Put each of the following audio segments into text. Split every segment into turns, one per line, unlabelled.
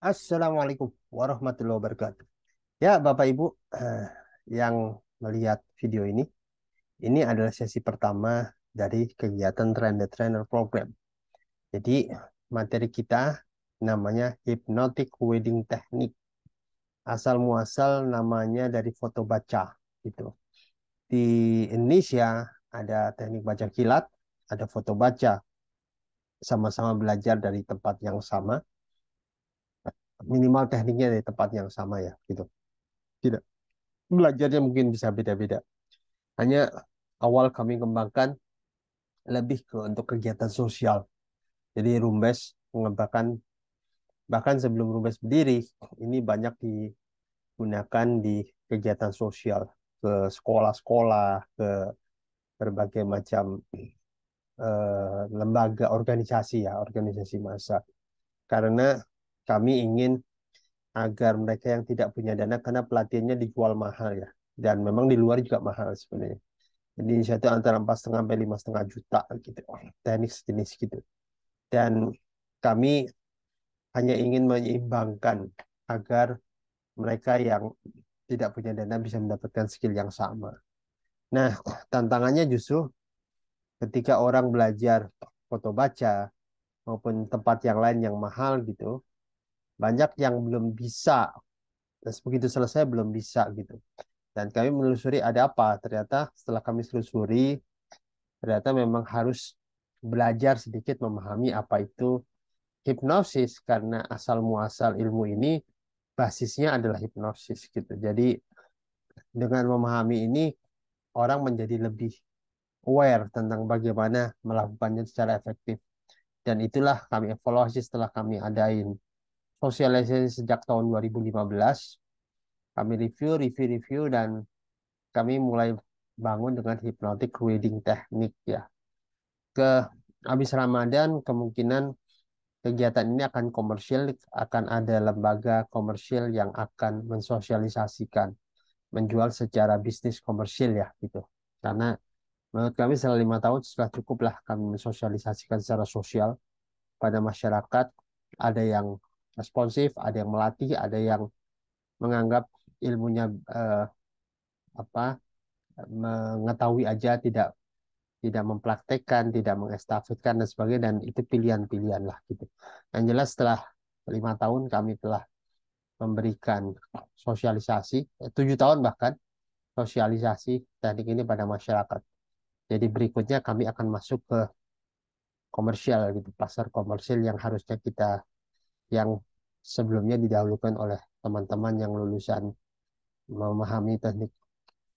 Assalamualaikum warahmatullahi wabarakatuh. Ya, Bapak Ibu eh, yang melihat video ini, ini adalah sesi pertama dari kegiatan Trend Trainer Program. Jadi, materi kita namanya Hypnotic Wedding Technique. Asal muasal namanya dari foto baca gitu. Di Indonesia ada teknik baca kilat, ada foto baca. Sama-sama belajar dari tempat yang sama minimal tekniknya di tempat yang sama ya gitu tidak belajarnya mungkin bisa beda-beda hanya awal kami kembangkan lebih ke untuk kegiatan sosial jadi rumbes mengembangkan bahkan sebelum rumbes berdiri ini banyak digunakan di kegiatan sosial ke sekolah-sekolah ke berbagai macam eh, lembaga organisasi ya organisasi massa karena kami ingin agar mereka yang tidak punya dana karena pelatihannya dijual mahal ya dan memang di luar juga mahal sebenarnya jadi satu antara empat setengah sampai lima setengah juta gitu teknik sejenis gitu dan kami hanya ingin menyeimbangkan agar mereka yang tidak punya dana bisa mendapatkan skill yang sama nah tantangannya justru ketika orang belajar foto baca maupun tempat yang lain yang mahal gitu banyak yang belum bisa dan begitu selesai belum bisa gitu dan kami menelusuri ada apa ternyata setelah kami telusuri ternyata memang harus belajar sedikit memahami apa itu hipnosis karena asal muasal ilmu ini basisnya adalah hipnosis gitu jadi dengan memahami ini orang menjadi lebih aware tentang bagaimana melakukannya secara efektif dan itulah kami evaluasi setelah kami adain sosialisasi sejak tahun 2015. Kami review, review, review, dan kami mulai bangun dengan hypnotic reading teknik ya. Ke habis Ramadan kemungkinan kegiatan ini akan komersial, akan ada lembaga komersial yang akan mensosialisasikan, menjual secara bisnis komersial ya gitu. Karena menurut kami selama lima tahun sudah cukuplah kami mensosialisasikan secara sosial pada masyarakat. Ada yang responsif, ada yang melatih, ada yang menganggap ilmunya eh, apa mengetahui aja, tidak tidak mempraktekkan, tidak mengestafetkan dan sebagainya dan itu pilihan-pilihan lah gitu. Yang jelas setelah lima tahun kami telah memberikan sosialisasi eh, tujuh tahun bahkan sosialisasi teknik ini pada masyarakat. Jadi berikutnya kami akan masuk ke komersial gitu pasar komersial yang harusnya kita yang sebelumnya didahulukan oleh teman-teman yang lulusan memahami teknik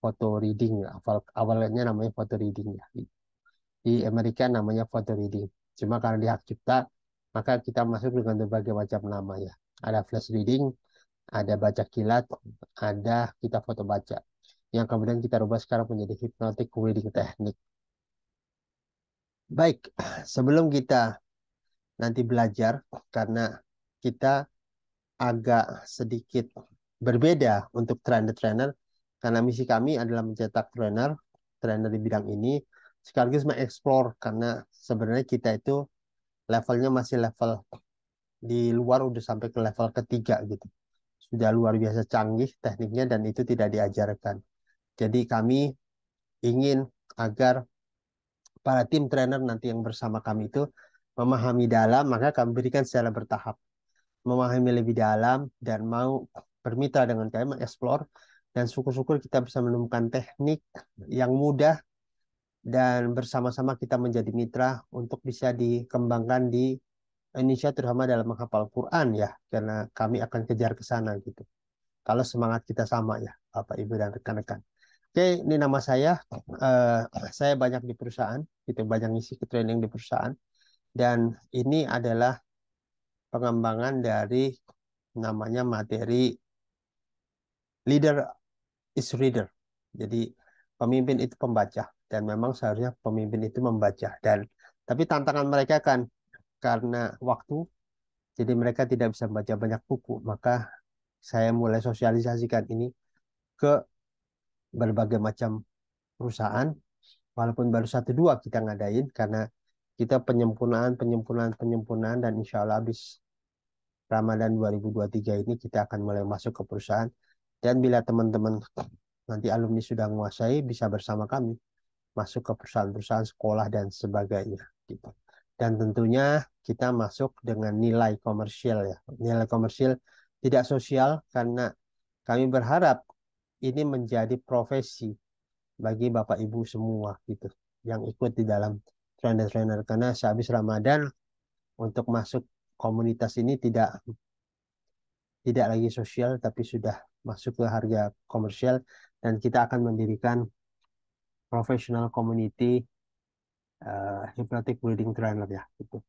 photo reading ya. awal awalnya namanya photo reading ya di Amerika namanya photo reading cuma karena di hak cipta maka kita masuk dengan berbagai macam nama ya ada flash reading ada baca kilat ada kita foto baca yang kemudian kita rubah sekarang menjadi hypnotic reading teknik baik sebelum kita nanti belajar karena kita agak sedikit berbeda untuk trainer-trainer karena misi kami adalah mencetak trainer, trainer di bidang ini sekaligus mengeksplor karena sebenarnya kita itu levelnya masih level di luar udah sampai ke level ketiga gitu. Sudah luar biasa canggih tekniknya dan itu tidak diajarkan. Jadi kami ingin agar para tim trainer nanti yang bersama kami itu memahami dalam, maka kami berikan secara bertahap memahami lebih dalam dan mau bermitra dengan kami mengeksplor dan syukur-syukur kita bisa menemukan teknik yang mudah dan bersama-sama kita menjadi mitra untuk bisa dikembangkan di Indonesia terutama dalam menghafal Quran ya karena kami akan kejar ke sana gitu kalau semangat kita sama ya Bapak Ibu dan rekan-rekan Oke, ini nama saya. Uh, saya banyak di perusahaan, gitu banyak ngisi ke training di perusahaan. Dan ini adalah pengembangan dari namanya materi leader is reader. Jadi pemimpin itu pembaca dan memang seharusnya pemimpin itu membaca dan tapi tantangan mereka kan karena waktu jadi mereka tidak bisa membaca banyak buku maka saya mulai sosialisasikan ini ke berbagai macam perusahaan walaupun baru satu dua kita ngadain karena kita penyempurnaan penyempurnaan penyempurnaan dan insya Allah habis Ramadan 2023 ini kita akan mulai masuk ke perusahaan. Dan bila teman-teman nanti alumni sudah menguasai, bisa bersama kami masuk ke perusahaan-perusahaan sekolah dan sebagainya. Gitu. Dan tentunya kita masuk dengan nilai komersial ya. Nilai komersial tidak sosial karena kami berharap ini menjadi profesi bagi Bapak Ibu semua gitu yang ikut di dalam trainer trainer karena sehabis Ramadan untuk masuk komunitas ini tidak tidak lagi sosial tapi sudah masuk ke harga komersial dan kita akan mendirikan professional community uh, hypnotic building trainer ya gitu.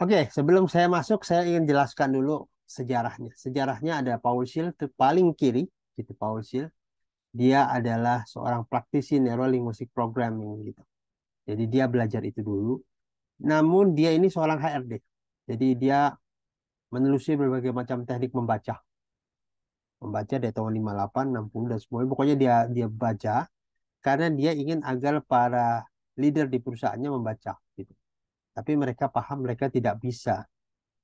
Oke, okay, sebelum saya masuk saya ingin jelaskan dulu sejarahnya. Sejarahnya ada Paul Schill paling kiri gitu Paul Schill. Dia adalah seorang praktisi neurolinguistic programming gitu. Jadi dia belajar itu dulu. Namun dia ini seorang HRD. Jadi dia menelusuri berbagai macam teknik membaca. Membaca dari tahun 58, 60 dan semuanya. Pokoknya dia dia baca karena dia ingin agar para leader di perusahaannya membaca gitu. Tapi mereka paham mereka tidak bisa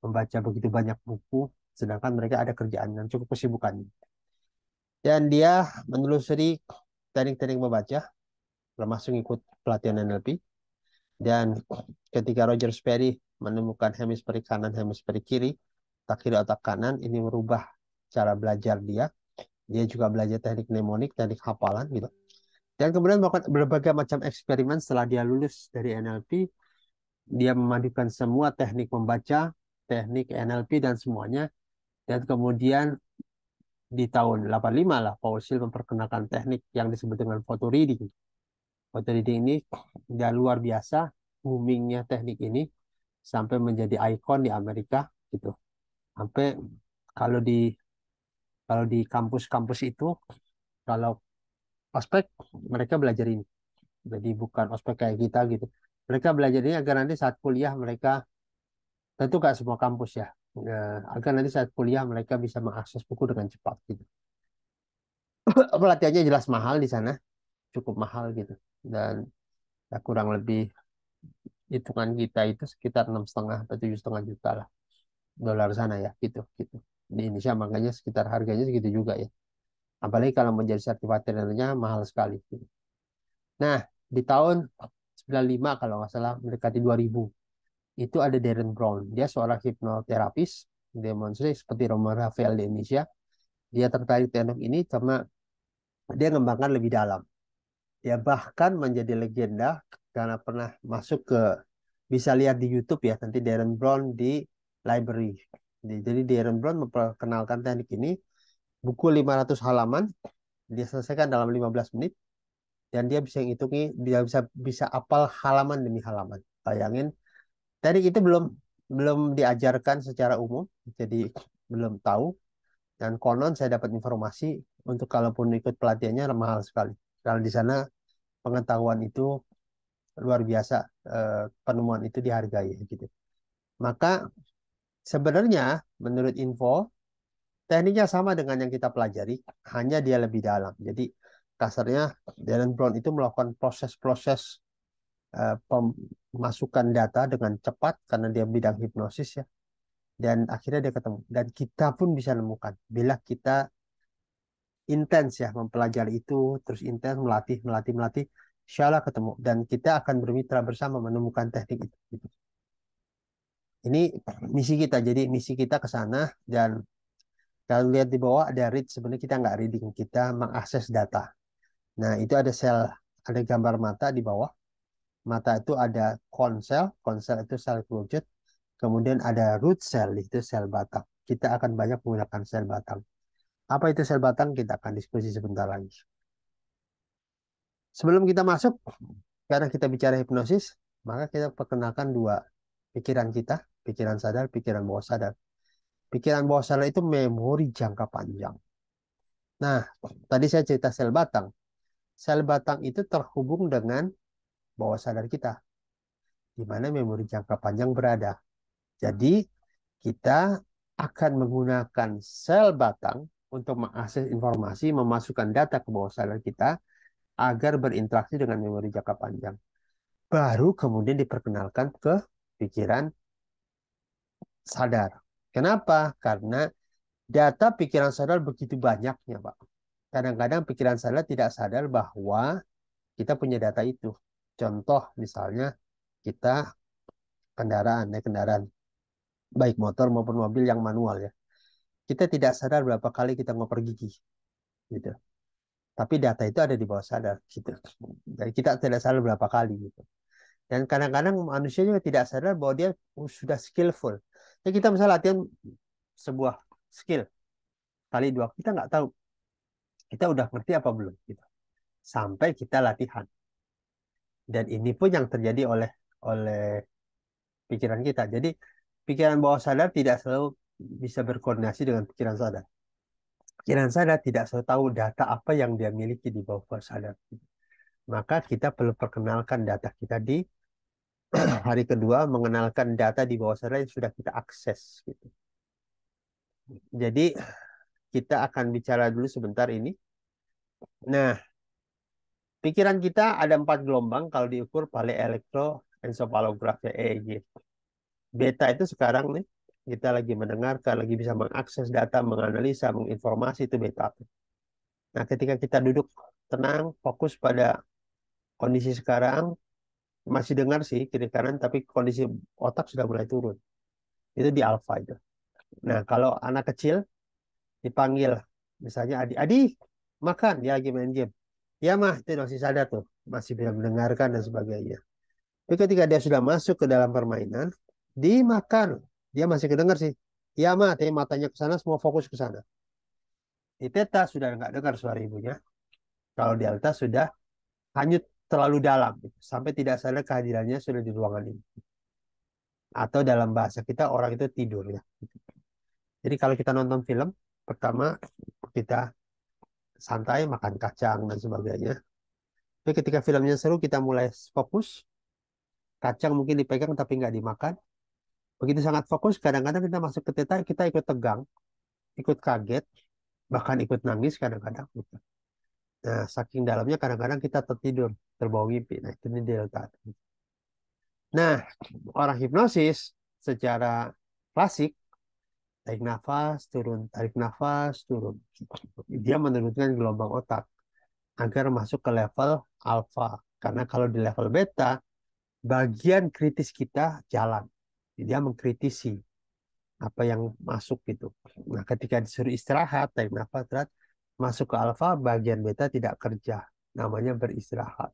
membaca begitu banyak buku sedangkan mereka ada kerjaan yang cukup kesibukan. Dan dia menelusuri teknik-teknik membaca termasuk ikut pelatihan NLP dan ketika Roger Sperry menemukan hemisferi kanan, hemisferi kiri, tak kiri, otak kanan, ini merubah cara belajar dia. Dia juga belajar teknik mnemonik, teknik hafalan gitu. Dan kemudian melakukan berbagai macam eksperimen setelah dia lulus dari NLP. Dia memadukan semua teknik membaca, teknik NLP, dan semuanya. Dan kemudian di tahun 85 lah, Paul Seal memperkenalkan teknik yang disebut dengan photo reading Otodidak ini udah luar biasa boomingnya teknik ini sampai menjadi ikon di Amerika gitu. Sampai kalau di kalau di kampus-kampus itu kalau ospek mereka belajar ini. Jadi bukan ospek kayak kita gitu. Mereka belajar ini agar nanti saat kuliah mereka tentu gak semua kampus ya. E, agar nanti saat kuliah mereka bisa mengakses buku dengan cepat gitu. Pelatihannya jelas mahal di sana, cukup mahal gitu dan ya kurang lebih hitungan kita itu sekitar enam setengah atau tujuh setengah juta lah dolar sana ya gitu gitu di Indonesia makanya sekitar harganya segitu juga ya apalagi kalau menjadi sertifikat tenornya mahal sekali gitu. nah di tahun 95 kalau nggak salah mendekati 2000 itu ada Darren Brown dia seorang hipnoterapis demonstrasi seperti Roman Rafael di Indonesia dia tertarik teknik ini karena dia mengembangkan lebih dalam ya bahkan menjadi legenda karena pernah masuk ke bisa lihat di YouTube ya nanti Darren Brown di library. Jadi Darren Brown memperkenalkan teknik ini buku 500 halaman dia selesaikan dalam 15 menit dan dia bisa ngitungi dia bisa bisa apal halaman demi halaman. Bayangin teknik itu belum belum diajarkan secara umum jadi belum tahu dan konon saya dapat informasi untuk kalaupun ikut pelatihannya mahal sekali. Karena di sana pengetahuan itu luar biasa, eh, penemuan itu dihargai gitu. Maka sebenarnya menurut info tekniknya sama dengan yang kita pelajari, hanya dia lebih dalam. Jadi kasarnya Darren Brown itu melakukan proses-proses eh, pemasukan data dengan cepat karena dia bidang hipnosis ya dan akhirnya dia ketemu dan kita pun bisa nemukan bila kita intens ya mempelajari itu, terus intens melatih, melatih, melatih. Insya ketemu dan kita akan bermitra bersama menemukan teknik itu. Gitu. Ini misi kita. Jadi misi kita ke sana dan kalau lihat di bawah ada read sebenarnya kita nggak reading, kita mengakses data. Nah itu ada sel, ada gambar mata di bawah. Mata itu ada konsel, konsel itu sel kulit Kemudian ada root cell, itu sel batang. Kita akan banyak menggunakan sel batang. Apa itu sel batang? Kita akan diskusi sebentar lagi. Sebelum kita masuk, karena kita bicara hipnosis, maka kita perkenalkan dua pikiran kita, pikiran sadar, pikiran bawah sadar. Pikiran bawah sadar itu memori jangka panjang. Nah, tadi saya cerita sel batang. Sel batang itu terhubung dengan bawah sadar kita, di mana memori jangka panjang berada. Jadi, kita akan menggunakan sel batang untuk mengakses informasi, memasukkan data ke bawah sadar kita agar berinteraksi dengan memori jangka panjang. Baru kemudian diperkenalkan ke pikiran sadar. Kenapa? Karena data pikiran sadar begitu banyaknya, Pak. Kadang-kadang pikiran sadar tidak sadar bahwa kita punya data itu. Contoh misalnya kita kendaraan, ya kendaraan. Baik motor maupun mobil yang manual ya kita tidak sadar berapa kali kita ngoper pergi, Gitu. Tapi data itu ada di bawah sadar gitu. Dan kita tidak sadar berapa kali gitu. Dan kadang-kadang manusia juga tidak sadar bahwa dia sudah skillful. Jadi kita misalnya latihan sebuah skill kali dua, kita nggak tahu kita udah ngerti apa belum gitu. Sampai kita latihan. Dan ini pun yang terjadi oleh oleh pikiran kita. Jadi pikiran bawah sadar tidak selalu bisa berkoordinasi dengan pikiran sadar. Pikiran sadar tidak selalu tahu data apa yang dia miliki di bawah sadar. Maka kita perlu perkenalkan data kita di hari kedua, mengenalkan data di bawah sadar yang sudah kita akses. Gitu. Jadi kita akan bicara dulu sebentar ini. Nah, pikiran kita ada empat gelombang kalau diukur paling elektroensofalografi EEG. Beta itu sekarang nih kita lagi mendengarkan, lagi bisa mengakses data, menganalisa, menginformasi itu beta Nah, ketika kita duduk tenang, fokus pada kondisi sekarang, masih dengar sih kiri kanan, tapi kondisi otak sudah mulai turun. Itu di alfa itu. Nah, kalau anak kecil dipanggil, misalnya adik, adik makan, dia lagi main game. Ya mah, itu masih sadar tuh, masih bisa mendengarkan dan sebagainya. Tapi ketika dia sudah masuk ke dalam permainan, dimakan. Dia masih kedengar sih. Iya mah, tapi matanya ke sana, semua fokus ke sana. Di teta sudah nggak dengar suara ibunya. Kalau di delta sudah hanyut terlalu dalam, gitu. sampai tidak sadar kehadirannya sudah di ruangan ini. Atau dalam bahasa kita orang itu tidur ya. Jadi kalau kita nonton film, pertama kita santai makan kacang dan sebagainya. Tapi ketika filmnya seru kita mulai fokus. Kacang mungkin dipegang tapi nggak dimakan. Begitu sangat fokus, kadang-kadang kita masuk ke titik kita ikut tegang, ikut kaget, bahkan ikut nangis kadang-kadang. Gitu. Nah, saking dalamnya kadang-kadang kita tertidur, terbawa mimpi. Nah, itu ini delta. Nah, orang hipnosis secara klasik, tarik nafas, turun, tarik nafas, turun. Dia menurunkan gelombang otak agar masuk ke level alfa. Karena kalau di level beta, bagian kritis kita jalan dia mengkritisi apa yang masuk gitu. Nah, ketika disuruh istirahat, tarik nafas berat, masuk ke alfa, bagian beta tidak kerja. Namanya beristirahat.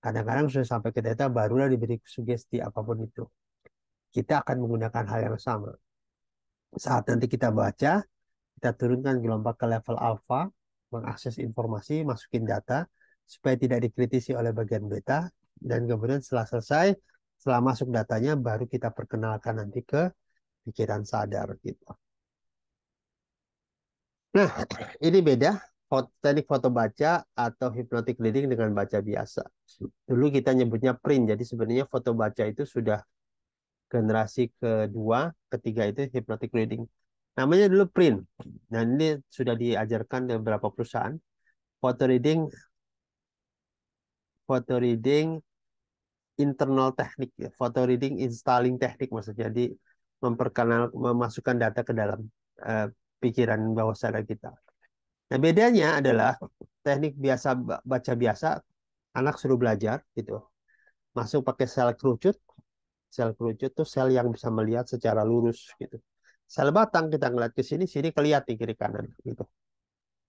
Kadang-kadang sudah sampai ke data, barulah diberi sugesti apapun itu. Kita akan menggunakan hal yang sama. Saat nanti kita baca, kita turunkan gelombang ke level alfa, mengakses informasi, masukin data, supaya tidak dikritisi oleh bagian beta, dan kemudian setelah selesai, setelah masuk datanya, baru kita perkenalkan nanti ke pikiran sadar gitu. Nah, ini beda teknik foto baca atau hipnotik reading dengan baca biasa. Dulu kita nyebutnya print, jadi sebenarnya foto baca itu sudah generasi kedua, ketiga itu hypnotic reading. Namanya dulu print, dan nah, ini sudah diajarkan di beberapa perusahaan. Foto reading, foto reading internal teknik ya. photo reading installing teknik maksudnya jadi memperkenal memasukkan data ke dalam uh, pikiran bawah sadar kita. Nah bedanya adalah teknik biasa baca biasa anak suruh belajar gitu masuk pakai sel kerucut sel kerucut tuh sel yang bisa melihat secara lurus gitu sel batang kita ngeliat ke sini sini kelihatan kiri kanan gitu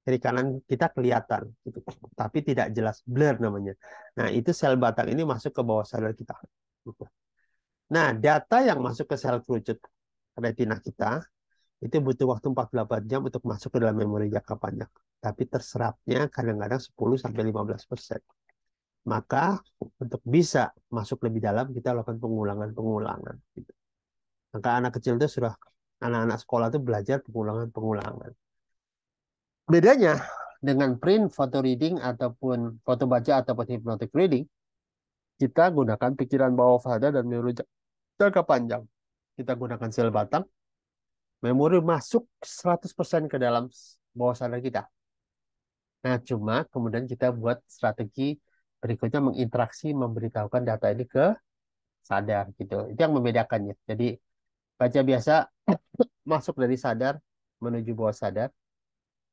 kiri kanan kita kelihatan gitu. tapi tidak jelas blur namanya nah itu sel batang ini masuk ke bawah sadar kita nah data yang masuk ke sel kerucut retina kita itu butuh waktu 48 jam untuk masuk ke dalam memori jangka panjang. Tapi terserapnya kadang-kadang 10 sampai 15 persen. Maka untuk bisa masuk lebih dalam kita lakukan pengulangan-pengulangan. Gitu. Maka anak kecil itu sudah anak-anak sekolah itu belajar pengulangan-pengulangan. Bedanya dengan print photo reading ataupun foto baca ataupun hypnotic reading, kita gunakan pikiran bawah sadar dan memori jangka panjang. Kita gunakan sel batang, memori masuk 100% ke dalam bawah sadar kita. Nah, cuma kemudian kita buat strategi berikutnya menginteraksi memberitahukan data ini ke sadar gitu. Itu yang membedakannya. Jadi baca biasa masuk dari sadar menuju bawah sadar,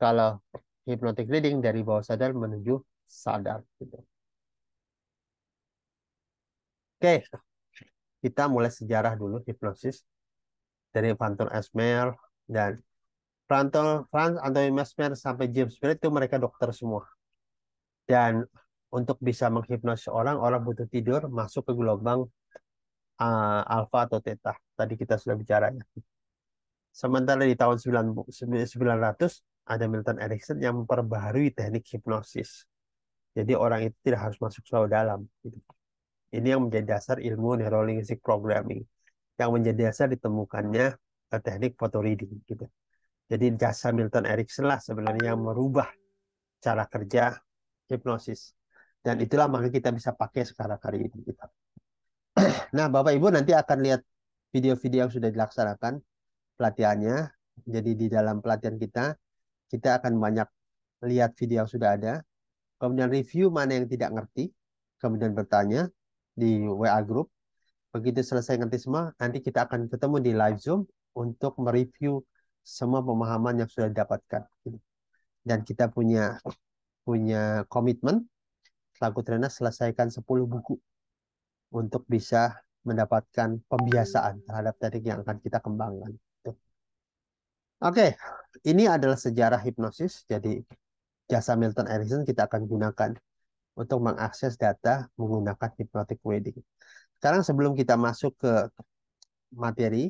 kalau hypnotic leading dari bawah sadar menuju sadar gitu. Oke, kita mulai sejarah dulu hipnosis dari Phantom Esmer dan Phantom Franz Antoine Mesmer sampai James Spirit itu mereka dokter semua. Dan untuk bisa menghipnosis orang, orang butuh tidur masuk ke gelombang uh, eh, alfa atau theta. Tadi kita sudah bicaranya. Sementara di tahun 900 ada Milton Erickson yang memperbaharui teknik hipnosis. Jadi orang itu tidak harus masuk selalu dalam. Gitu. Ini yang menjadi dasar ilmu neurolinguistic programming. Yang menjadi dasar ditemukannya eh, teknik photo reading. Gitu. Jadi jasa Milton Erickson lah sebenarnya yang merubah cara kerja hipnosis. Dan itulah maka kita bisa pakai sekarang hari ini. Gitu. Nah, Bapak Ibu nanti akan lihat video-video yang sudah dilaksanakan pelatihannya. Jadi di dalam pelatihan kita kita akan banyak lihat video yang sudah ada, kemudian review mana yang tidak ngerti, kemudian bertanya di WA group. Begitu selesai ngerti semua, nanti kita akan ketemu di live Zoom untuk mereview semua pemahaman yang sudah didapatkan. Dan kita punya punya komitmen selaku trainer selesaikan 10 buku untuk bisa mendapatkan pembiasaan terhadap teknik yang akan kita kembangkan. Oke, okay. ini adalah sejarah hipnosis. Jadi jasa Milton Erickson kita akan gunakan untuk mengakses data menggunakan hypnotic wedding. Sekarang sebelum kita masuk ke materi,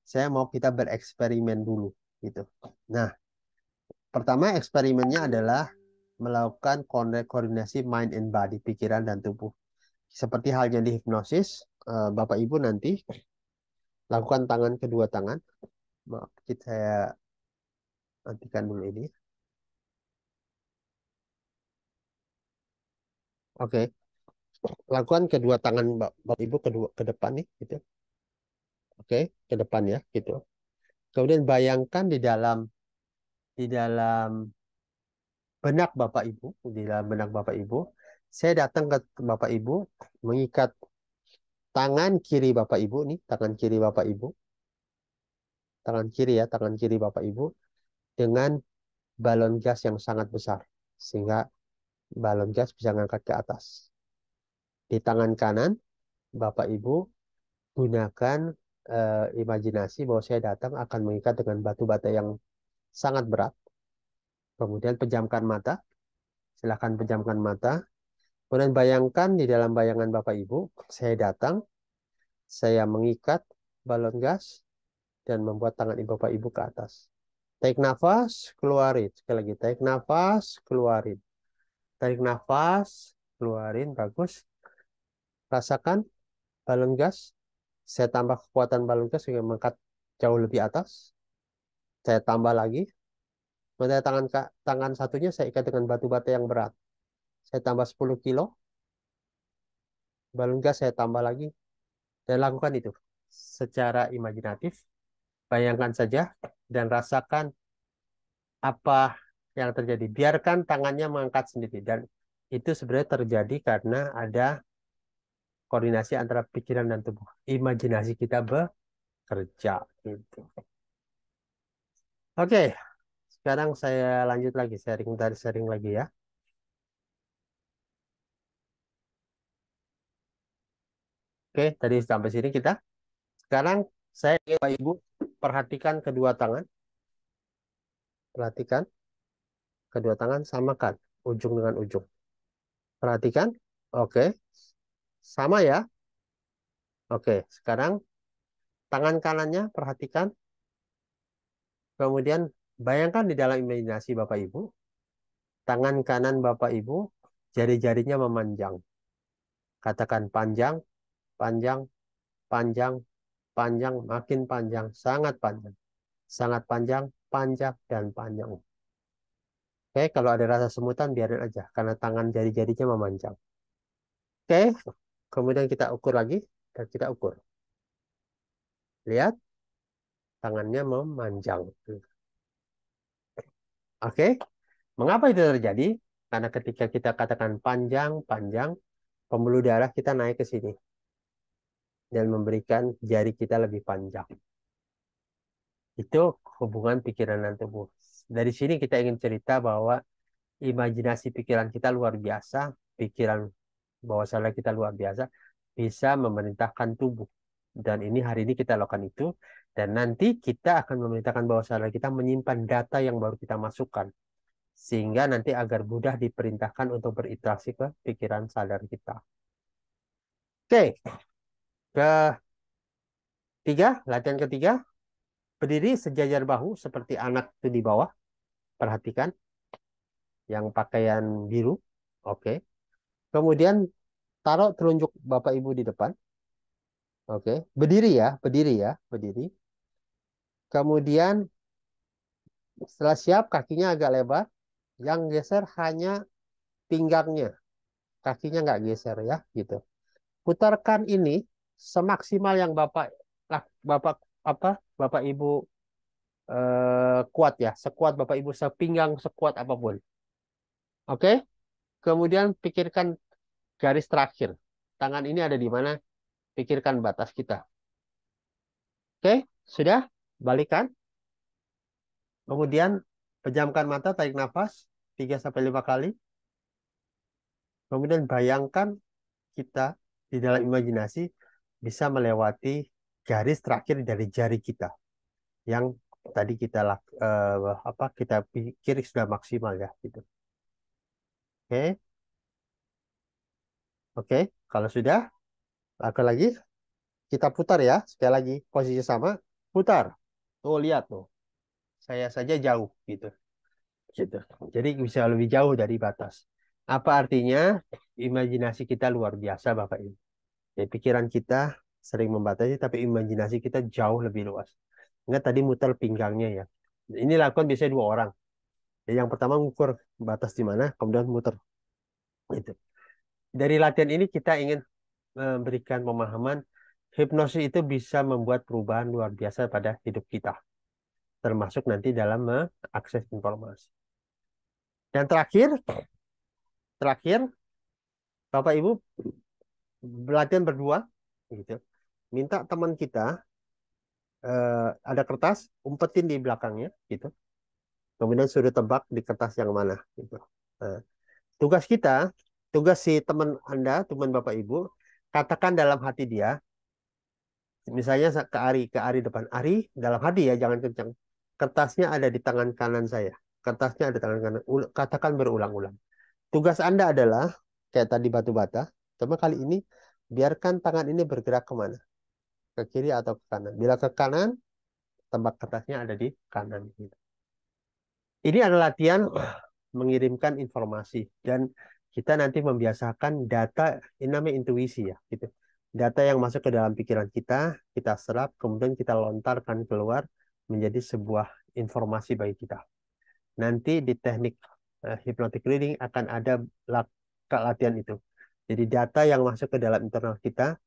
saya mau kita bereksperimen dulu gitu. Nah, pertama eksperimennya adalah melakukan koordinasi mind and body, pikiran dan tubuh. Seperti halnya di hipnosis, eh, Bapak Ibu nanti lakukan tangan kedua tangan Maaf, saya matikan dulu ini. Oke. Lakukan kedua tangan Bapak Ibu kedua ke depan nih gitu. Oke, ke depan ya gitu. Kemudian bayangkan di dalam di dalam benak Bapak Ibu, di dalam benak Bapak Ibu, saya datang ke Bapak Ibu mengikat tangan kiri Bapak Ibu nih, tangan kiri Bapak Ibu tangan kiri ya, tangan kiri Bapak Ibu, dengan balon gas yang sangat besar. Sehingga balon gas bisa ngangkat ke atas. Di tangan kanan, Bapak Ibu gunakan e, imajinasi bahwa saya datang akan mengikat dengan batu bata yang sangat berat. Kemudian pejamkan mata. Silahkan pejamkan mata. Kemudian bayangkan di dalam bayangan Bapak Ibu, saya datang, saya mengikat balon gas dan membuat tangan ibu bapak ibu ke atas. Tarik nafas, keluarin. Sekali lagi, tarik nafas, keluarin. Tarik nafas, keluarin. Bagus. Rasakan balon gas. Saya tambah kekuatan balon gas sehingga mengangkat jauh lebih atas. Saya tambah lagi. Mata tangan, tangan satunya saya ikat dengan batu bata yang berat. Saya tambah 10 kilo. Balon gas saya tambah lagi. Dan lakukan itu secara imajinatif Bayangkan saja dan rasakan apa yang terjadi. Biarkan tangannya mengangkat sendiri. Dan itu sebenarnya terjadi karena ada koordinasi antara pikiran dan tubuh. Imajinasi kita bekerja. Gitu. Oke, sekarang saya lanjut lagi sharing dari sharing lagi ya. Oke, tadi sampai sini kita. Sekarang saya ingin Pak Ibu perhatikan kedua tangan. Perhatikan kedua tangan samakan ujung dengan ujung. Perhatikan. Oke. Sama ya. Oke, sekarang tangan kanannya perhatikan. Kemudian bayangkan di dalam imajinasi Bapak Ibu, tangan kanan Bapak Ibu jari-jarinya memanjang. Katakan panjang, panjang, panjang, panjang, makin panjang, sangat panjang. Sangat panjang, panjang, dan panjang. Oke, kalau ada rasa semutan biarin aja karena tangan jari-jarinya memanjang. Oke, kemudian kita ukur lagi dan kita ukur. Lihat, tangannya memanjang. Oke, mengapa itu terjadi? Karena ketika kita katakan panjang, panjang, pembuluh darah kita naik ke sini dan memberikan jari kita lebih panjang. Itu hubungan pikiran dan tubuh. Dari sini kita ingin cerita bahwa imajinasi pikiran kita luar biasa, pikiran salah kita luar biasa, bisa memerintahkan tubuh. Dan ini hari ini kita lakukan itu, dan nanti kita akan memerintahkan salah kita menyimpan data yang baru kita masukkan. Sehingga nanti agar mudah diperintahkan untuk berinteraksi ke pikiran sadar kita. Oke, okay ke tiga latihan ketiga. Berdiri sejajar bahu seperti anak itu di bawah. Perhatikan. Yang pakaian biru. Oke. Kemudian taruh telunjuk Bapak Ibu di depan. Oke. Berdiri ya, berdiri ya, berdiri. Kemudian setelah siap kakinya agak lebar. Yang geser hanya pinggangnya. Kakinya nggak geser ya, gitu. Putarkan ini semaksimal yang bapak bapak apa bapak ibu eh, kuat ya sekuat bapak ibu sepinggang sekuat apapun oke kemudian pikirkan garis terakhir tangan ini ada di mana pikirkan batas kita oke sudah balikan kemudian pejamkan mata tarik nafas 3 sampai lima kali kemudian bayangkan kita di dalam imajinasi bisa melewati garis terakhir dari jari kita yang tadi kita uh, apa kita pikir sudah maksimal ya gitu. Oke. Okay. Oke, okay. kalau sudah lakukan lagi kita putar ya. Sekali lagi posisi sama, putar. Tuh lihat tuh. Saya saja jauh gitu. Gitu. Jadi bisa lebih jauh dari batas. Apa artinya? Imajinasi kita luar biasa Bapak Ibu. Jadi ya, pikiran kita sering membatasi, tapi imajinasi kita jauh lebih luas. Ingat tadi muter pinggangnya ya. Ini lakukan biasanya dua orang. Ya, yang pertama mengukur batas di mana, kemudian muter. Itu. Dari latihan ini kita ingin memberikan pemahaman hipnosis itu bisa membuat perubahan luar biasa pada hidup kita. Termasuk nanti dalam mengakses informasi. Dan terakhir, terakhir, Bapak Ibu latihan berdua gitu minta teman kita uh, ada kertas umpetin di belakangnya gitu kemudian suruh tebak di kertas yang mana gitu nah, tugas kita tugas si teman anda teman bapak ibu katakan dalam hati dia misalnya ke Ari ke Ari depan Ari dalam hati ya jangan kencang kertasnya ada di tangan kanan saya kertasnya ada di tangan kanan katakan berulang-ulang tugas anda adalah kayak tadi batu bata Cuma kali ini biarkan tangan ini bergerak kemana? Ke kiri atau ke kanan. Bila ke kanan, tempat kertasnya ada di kanan. Ini adalah latihan mengirimkan informasi dan kita nanti membiasakan data ini namanya intuisi ya gitu. Data yang masuk ke dalam pikiran kita, kita serap, kemudian kita lontarkan keluar menjadi sebuah informasi bagi kita. Nanti di teknik uh, eh, hypnotic reading akan ada latihan itu jadi data yang masuk ke dalam internal kita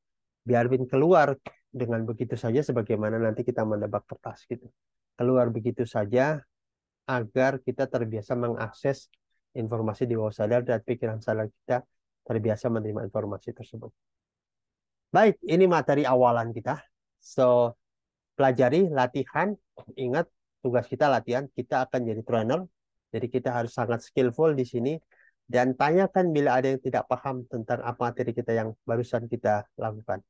biarin keluar dengan begitu saja sebagaimana nanti kita mendebak kertas gitu. Keluar begitu saja agar kita terbiasa mengakses informasi di bawah sadar dan pikiran sadar kita terbiasa menerima informasi tersebut. Baik, ini materi awalan kita. So, pelajari latihan, ingat tugas kita latihan, kita akan jadi trainer. Jadi kita harus sangat skillful di sini dan tanyakan bila ada yang tidak paham tentang apa materi kita yang barusan kita lakukan.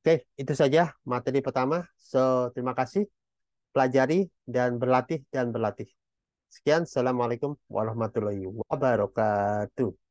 Oke, itu saja materi pertama. So, terima kasih. Pelajari dan berlatih dan berlatih. Sekian. Assalamualaikum warahmatullahi wabarakatuh.